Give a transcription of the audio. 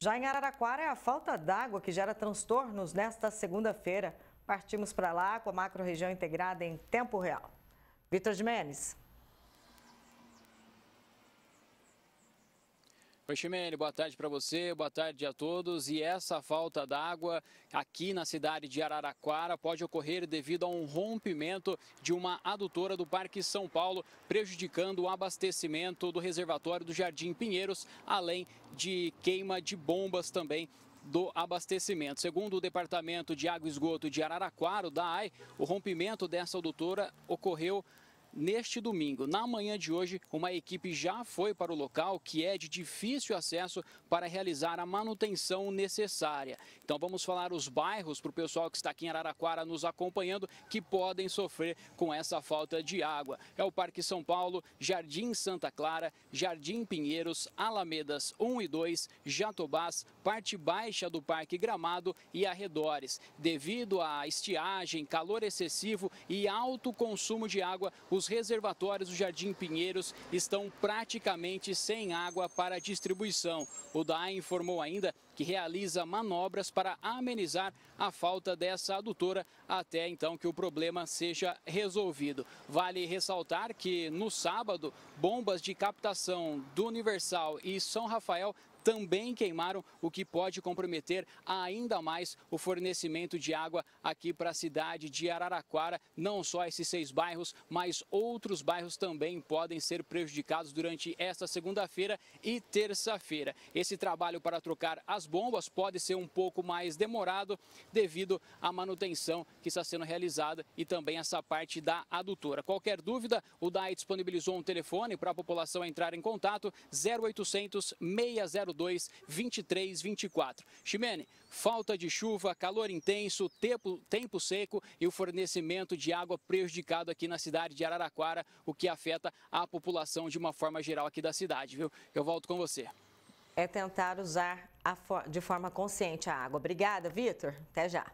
Já em Araraquara, é a falta d'água que gera transtornos nesta segunda-feira. Partimos para lá com a macro-região integrada em tempo real. Vitor de Oi, boa tarde para você, boa tarde a todos. E essa falta d'água aqui na cidade de Araraquara pode ocorrer devido a um rompimento de uma adutora do Parque São Paulo, prejudicando o abastecimento do reservatório do Jardim Pinheiros, além de queima de bombas também do abastecimento. Segundo o Departamento de Água e Esgoto de Araraquara, o DAI, o rompimento dessa adutora ocorreu neste domingo. Na manhã de hoje, uma equipe já foi para o local que é de difícil acesso para realizar a manutenção necessária. Então vamos falar os bairros para o pessoal que está aqui em Araraquara nos acompanhando que podem sofrer com essa falta de água. É o Parque São Paulo, Jardim Santa Clara, Jardim Pinheiros, Alamedas 1 e 2, Jatobás, parte baixa do Parque Gramado e arredores. Devido à estiagem, calor excessivo e alto consumo de água, os reservatórios do Jardim Pinheiros estão praticamente sem água para distribuição. O DAE informou ainda que realiza manobras para amenizar a falta dessa adutora até então que o problema seja resolvido. Vale ressaltar que no sábado, bombas de captação do Universal e São Rafael também queimaram, o que pode comprometer ainda mais o fornecimento de água aqui para a cidade de Araraquara. Não só esses seis bairros, mas outros bairros também podem ser prejudicados durante esta segunda-feira e terça-feira. Esse trabalho para trocar as bombas pode ser um pouco mais demorado devido à manutenção que está sendo realizada e também essa parte da adutora. Qualquer dúvida, o DAE disponibilizou um telefone para a população entrar em contato 0800 602 02 23 24. Ximene, falta de chuva, calor intenso, tempo, tempo seco e o fornecimento de água prejudicado aqui na cidade de Araraquara, o que afeta a população de uma forma geral aqui da cidade, viu? Eu volto com você. É tentar usar for de forma consciente a água. Obrigada, Vitor. Até já.